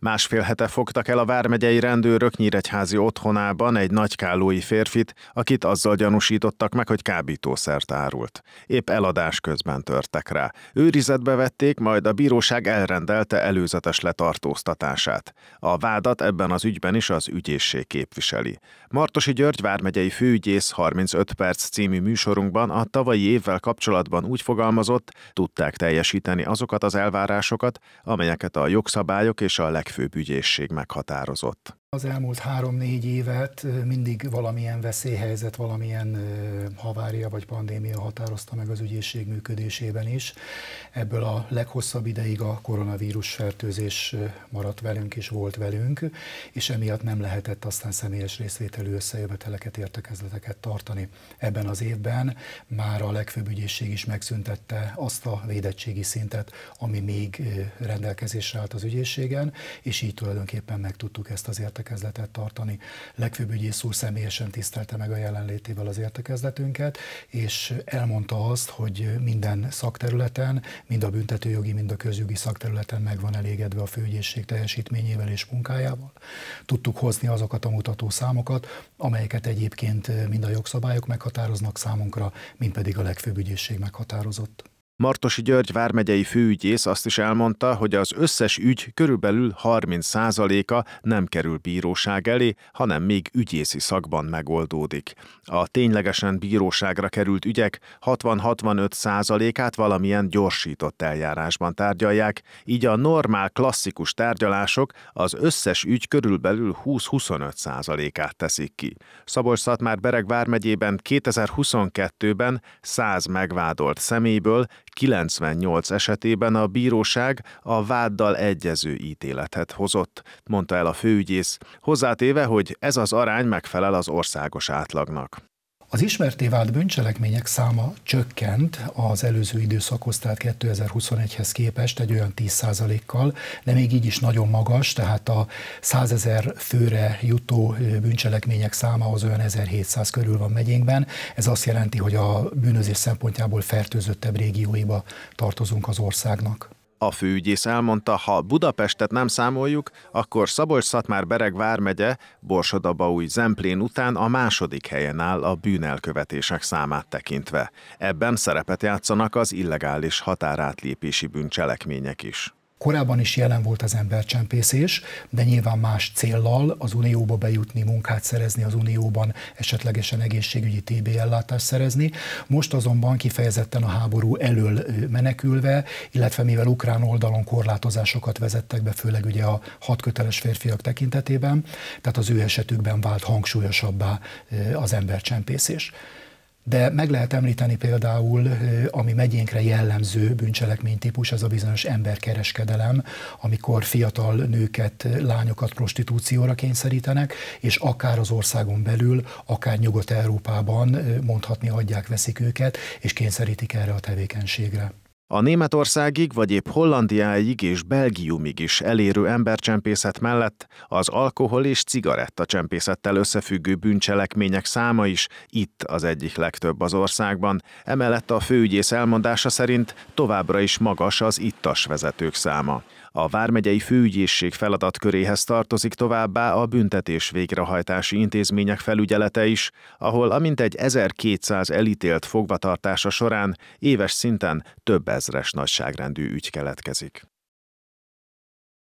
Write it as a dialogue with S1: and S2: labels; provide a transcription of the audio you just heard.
S1: Másfél hete fogtak el a vármegyei rendőrök Nyíregyházi otthonában egy nagykálói férfit, akit azzal gyanúsítottak meg, hogy kábítószert árult. Épp eladás közben törtek rá. Őrizetbe vették, majd a bíróság elrendelte előzetes letartóztatását. A vádat ebben az ügyben is az ügyészség képviseli. Martosi György vármegyei főügyész 35 perc című műsorunkban a tavalyi évvel kapcsolatban úgy fogalmazott, tudták teljesíteni azokat az elvárásokat, amelyeket a jogszabályok és a leg legfőbb ügyészség meghatározott.
S2: Az elmúlt három-négy évet mindig valamilyen veszélyhelyzet, valamilyen havária vagy pandémia határozta meg az ügyészség működésében is. Ebből a leghosszabb ideig a koronavírus fertőzés maradt velünk és volt velünk, és emiatt nem lehetett aztán személyes részvételű összejöveteleket, értekezleteket tartani. Ebben az évben már a legfőbb ügyészség is megszüntette azt a védettségi szintet, ami még rendelkezésre állt az ügyészségen, és így tulajdonképpen meg tudtuk ezt az értekezletet értekezletet tartani. Legfőbb ügyész úr személyesen tisztelte meg a jelenlétével az értekezletünket, és elmondta azt, hogy minden szakterületen, mind a büntetőjogi, mind a közjogi szakterületen meg van elégedve a főügyészség teljesítményével és munkájával. Tudtuk hozni azokat a mutató számokat, amelyeket egyébként mind a jogszabályok meghatároznak számunkra, mind pedig a legfőbb ügyészség meghatározott.
S1: Martosi György vármegyei főügyész azt is elmondta, hogy az összes ügy körülbelül 30%-a nem kerül bíróság elé, hanem még ügyészi szakban megoldódik. A ténylegesen bíróságra került ügyek 60-65%-át valamilyen gyorsított eljárásban tárgyalják, így a normál klasszikus tárgyalások az összes ügy körülbelül 20-25%-át teszik ki. szabolcs már Bereg vármegyében 2022-ben 100 megvádolt személyből 98 esetében a bíróság a váddal egyező ítéletet hozott, mondta el a főügyész, hozzátéve, hogy ez az arány megfelel az országos átlagnak.
S2: Az ismerté vált bűncselekmények száma csökkent az előző időszakhoz, tehát 2021-hez képest egy olyan 10%-kal, de még így is nagyon magas, tehát a 100 ezer főre jutó bűncselekmények száma az olyan 1700 körül van megyénkben. Ez azt jelenti, hogy a bűnözés szempontjából fertőzöttebb régióiba tartozunk az országnak.
S1: A főügyész elmondta, ha Budapestet nem számoljuk, akkor Szabolcs-Szatmár-Bereg vármegye Borsodabaúj Zemplén után a második helyen áll a bűnelkövetések számát tekintve. Ebben szerepet játszanak az illegális határátlépési bűncselekmények is.
S2: Korábban is jelen volt az embercsempészés, de nyilván más céllal az Unióba bejutni, munkát szerezni az Unióban, esetlegesen egészségügyi TB ellátást szerezni. Most azonban kifejezetten a háború elől menekülve, illetve mivel ukrán oldalon korlátozásokat vezettek be, főleg ugye a hatköteles férfiak tekintetében, tehát az ő esetükben vált hangsúlyosabbá az embercsempészés. De meg lehet említeni például, ami megyénkre jellemző bűncselekménytípus, ez a bizonyos emberkereskedelem, amikor fiatal nőket, lányokat prostitúcióra kényszerítenek, és akár az országon belül, akár Nyugat-Európában mondhatni adják, veszik őket, és kényszerítik erre a tevékenységre.
S1: A Németországig vagy épp Hollandiáig és Belgiumig is elérő embercsempészet mellett az alkohol és cigarettacsempészettel összefüggő bűncselekmények száma is itt az egyik legtöbb az országban, emellett a főügyész elmondása szerint továbbra is magas az ittas vezetők száma. A Vármegyei Főügyészség feladatköréhez tartozik továbbá a büntetés végrehajtási intézmények felügyelete is, ahol amint egy 1200 elítélt fogvatartása során éves szinten több ezres nagyságrendű ügy keletkezik.